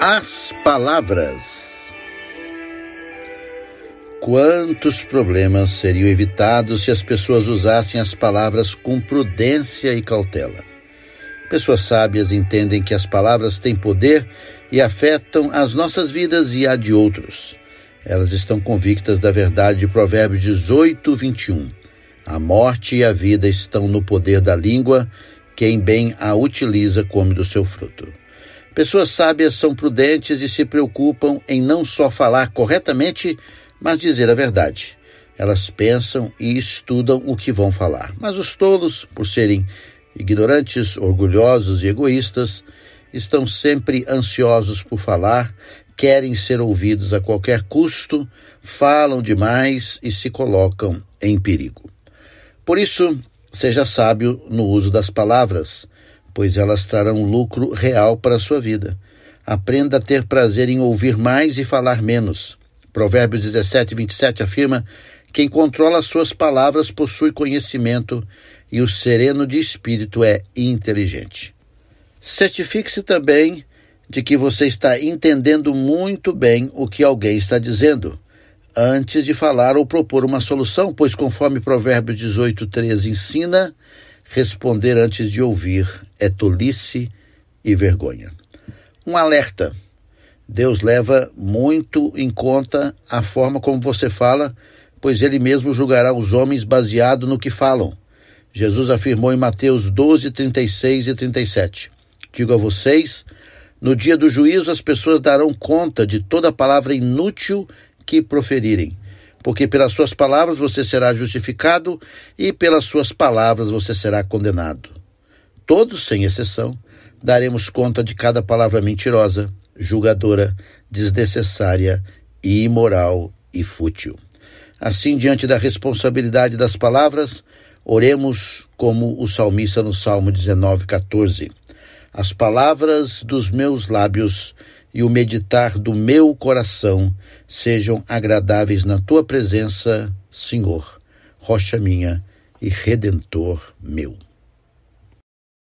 As palavras. Quantos problemas seriam evitados se as pessoas usassem as palavras com prudência e cautela? Pessoas sábias entendem que as palavras têm poder e afetam as nossas vidas e a de outros. Elas estão convictas da verdade de Provérbios 18, 21. A morte e a vida estão no poder da língua, quem bem a utiliza come do seu fruto. Pessoas sábias são prudentes e se preocupam em não só falar corretamente, mas dizer a verdade. Elas pensam e estudam o que vão falar. Mas os tolos, por serem ignorantes, orgulhosos e egoístas, estão sempre ansiosos por falar, querem ser ouvidos a qualquer custo, falam demais e se colocam em perigo. Por isso, seja sábio no uso das palavras pois elas trarão lucro real para a sua vida. Aprenda a ter prazer em ouvir mais e falar menos. Provérbios 17, 27 afirma: Quem controla suas palavras possui conhecimento, e o sereno de espírito é inteligente. Certifique-se também de que você está entendendo muito bem o que alguém está dizendo, antes de falar ou propor uma solução, pois, conforme Provérbios 18, 13 ensina, responder antes de ouvir é tolice e vergonha. Um alerta: Deus leva muito em conta a forma como você fala, pois ele mesmo julgará os homens baseado no que falam. Jesus afirmou em Mateus 12, 36 e 37. Digo a vocês: no dia do juízo as pessoas darão conta de toda palavra inútil que proferirem, porque pelas suas palavras você será justificado e pelas suas palavras você será condenado todos sem exceção, daremos conta de cada palavra mentirosa, julgadora, desnecessária e imoral e fútil. Assim, diante da responsabilidade das palavras, oremos como o salmista no Salmo 19:14. As palavras dos meus lábios e o meditar do meu coração sejam agradáveis na tua presença, Senhor, rocha minha e redentor meu.